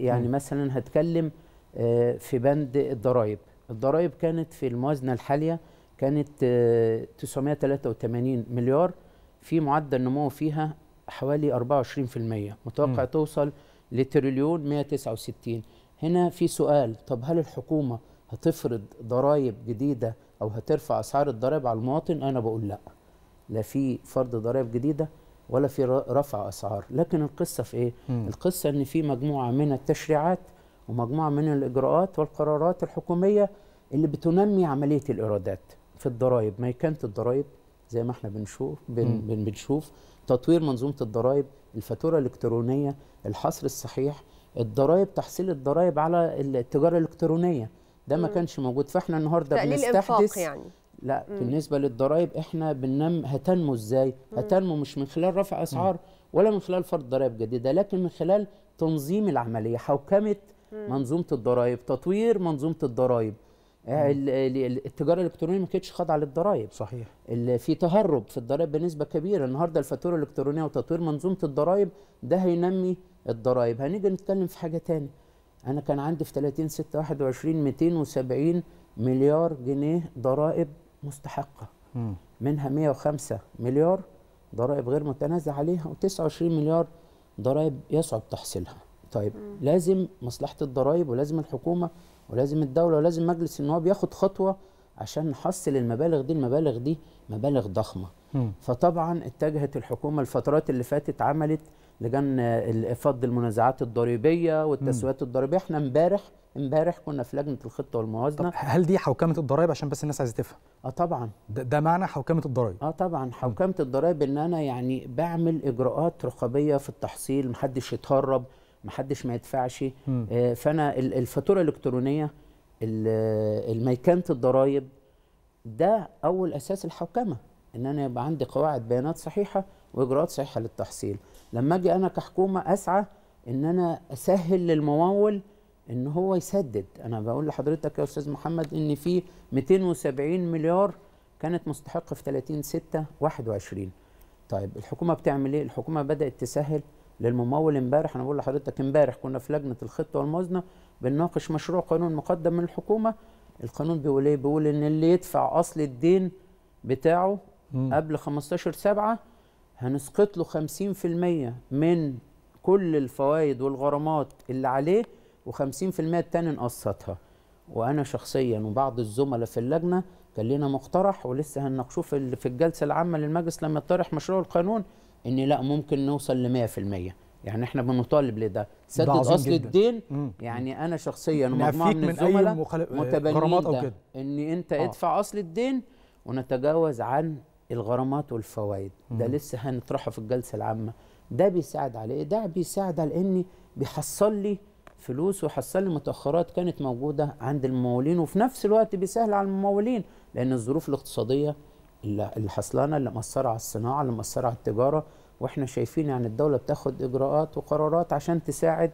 يعني مثلا هتكلم آه، في بند الضرائب الضرائب كانت في الموازنة الحالية كانت 983 آه، مليار في معدل نمو فيها حوالي 24% متوقع م. توصل لتريليون 169 هنا في سؤال طب هل الحكومة هتفرض ضرائب جديدة أو هترفع أسعار الضرائب على المواطن أنا بقول لا لا في فرض ضرائب جديدة ولا في رفع اسعار لكن القصه في ايه م. القصه ان في مجموعه من التشريعات ومجموعه من الاجراءات والقرارات الحكوميه اللي بتنمي عمليه الايرادات في الضرائب ما كانت الضرائب زي ما احنا بنشوف بن بنشوف تطوير منظومه الضرائب الفاتوره الالكترونيه الحصر الصحيح الضرائب تحصيل الضرائب على التجاره الالكترونيه ده ما كانش موجود فاحنا النهارده بنستحدث يعني. لا مم. بالنسبه للضرائب احنا بننم هتنمو ازاي هتنمو مش من خلال رفع اسعار ولا من خلال فرض ضرائب جديده لكن من خلال تنظيم العمليه حوكمه منظومه الضرائب تطوير منظومه الضرائب آه، التجاره الالكترونيه ما كانتش خاضعه للضرائب صحيح في تهرب في الضرائب بنسبه كبيره النهارده الفاتوره الالكترونيه وتطوير منظومه الضرائب ده هينمي الضرائب هنيجي نتكلم في حاجه تاني انا كان عندي في 30 6 21 270 مليار جنيه ضرائب مستحقه مم. منها 105 مليار ضرائب غير متنازع عليها و29 مليار ضرائب يصعب تحصيلها طيب مم. لازم مصلحه الضرائب ولازم الحكومه ولازم الدوله ولازم مجلس النواب ياخد خطوه عشان نحصل المبالغ دي المبالغ دي مبالغ ضخمه فطبعا اتجهت الحكومه الفترات اللي فاتت عملت لجان فض المنازعات الضريبيه والتسويات الضريبيه احنا امبارح امبارح كنا في لجنه الخطه والموازنه طب هل دي حوكمه الضرائب عشان بس الناس عايزه تفهم اه طبعا ده, ده معنى حوكمه الضرائب اه طبعا حوكمه الضرائب ان انا يعني بعمل اجراءات رقابيه في التحصيل محدش يتهرب محدش ما يدفعش آه فانا الفاتوره الالكترونيه الميكانه الضرائب ده اول اساس الحوكمه ان انا يبقى عندي قواعد بيانات صحيحه واجراءات صحيحه للتحصيل لما اجي انا كحكومه اسعى ان انا اسهل للممول ان هو يسدد انا بقول لحضرتك يا استاذ محمد ان في 270 مليار كانت مستحقه في 30 6 21 طيب الحكومه بتعمل ايه الحكومه بدات تسهل للممول امبارح انا بقول لحضرتك امبارح كنا في لجنه الخطه والموازنه بنناقش مشروع قانون مقدم من الحكومه القانون بيقول ايه بيقول ان اللي يدفع اصل الدين بتاعه قبل 15 سبعة هنسقط له 50% من كل الفوائد والغرامات اللي عليه و50% التاني نقسطها وانا شخصيا وبعض الزملاء في اللجنه كان لنا مقترح ولسه هنناقشوه في في الجلسه العامه للمجلس لما يطرح مشروع القانون ان لا ممكن نوصل ل 100% يعني احنا بنطالب لده سدد اصل جداً. الدين مم. يعني انا شخصيا ومجموعه من الزملاء متبنيين ان انت آه. ادفع اصل الدين ونتجاوز عن الغرامات والفوائد ده لسه هنطرحه في الجلسه العامه ده بيساعد على ايه ده بيساعد على ان بيحصل لي فلوس ويحصل لي متاخرات كانت موجوده عند الممولين وفي نفس الوقت بيسهل على الممولين لان الظروف الاقتصاديه اللي حصلانه اللي مأثره على الصناعه اللي مأثره على التجاره واحنا شايفين يعني الدوله بتاخد اجراءات وقرارات عشان تساعد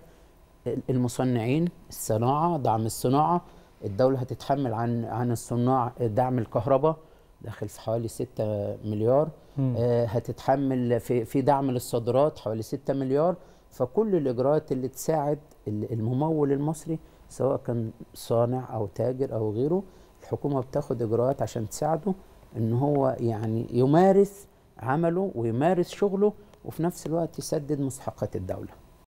المصنعين الصناعه دعم الصناعه الدوله هتتحمل عن عن الصناع دعم الكهرباء داخل في حوالي 6 مليار آه هتتحمل في في دعم للصادرات حوالي 6 مليار فكل الاجراءات اللي تساعد الممول المصري سواء كان صانع او تاجر او غيره الحكومه بتاخد اجراءات عشان تساعده ان هو يعني يمارس عمله ويمارس شغله وفي نفس الوقت يسدد مستحقات الدوله